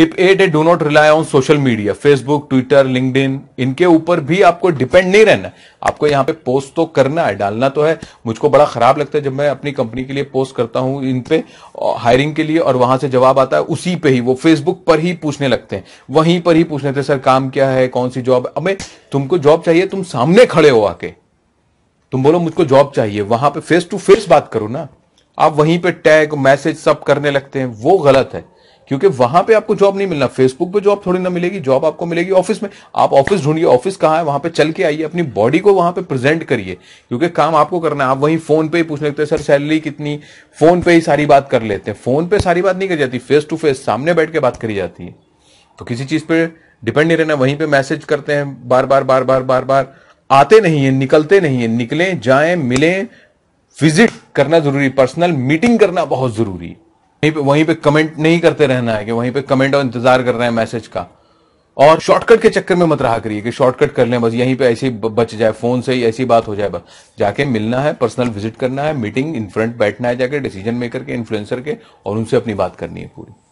tip eight do not rely on social media Facebook Twitter LinkedIn इनके ऊपर भी आपको डिपेंड नहीं रहना आपको यहाँ पे पोस्ट तो करना है डालना तो है मुझको बड़ा खराब लगता है जब मैं अपनी कंपनी के लिए पोस्ट करता हूं इन पे हायरिंग के लिए और वहां से जवाब आता है उसी पे ही वो फेसबुक पर ही पूछने लगते हैं वहीं पर ही पूछने लगते सर काम क्या है कौन सी जॉब अब तुमको जॉब चाहिए तुम सामने खड़े हो आके तुम बोलो मुझको जॉब चाहिए वहां पे फेस टू फेस बात करो ना आप वहीं पे टैग मैसेज सब करने लगते हैं वो गलत है क्योंकि वहां पे आपको जॉब नहीं मिलना फेसबुक पे जॉब थोड़ी ना मिलेगी जॉब आपको मिलेगी ऑफिस में आप ऑफिस ढूंढिए ऑफिस कहाँ है वहां पे चल के आइए अपनी बॉडी को वहां पे प्रेजेंट करिए क्योंकि काम आपको करना है आप वहीं फोन पे ही पूछ लेते हैं सर सैलरी कितनी फोन पे ही सारी बात कर लेते हैं फोन पे सारी बात नहीं करी जाती फेस टू फेस सामने बैठ के बात करी जाती है तो किसी चीज पे डिपेंड नहीं रहना वहीं पे मैसेज करते हैं बार बार बार बार बार बार आते नहीं है निकलते नहीं है निकले जाए मिलें विजिट करना जरूरी पर्सनल मीटिंग करना बहुत जरूरी वहीं पे वहीं पे कमेंट नहीं करते रहना है कि वहीं पे कमेंट और इंतजार कर रहे हैं मैसेज का और शॉर्टकट के चक्कर में मत रहा करिए कि शॉर्टकट कर लें बस यहीं पे ऐसे बच जाए फोन से ही ऐसी बात हो जाए बस जाके मिलना है पर्सनल विजिट करना है मीटिंग इन फ्रंट बैठना है जाके डिसीजन मेकर के इन्फ्लुएंसर के और उनसे अपनी बात करनी है पूरी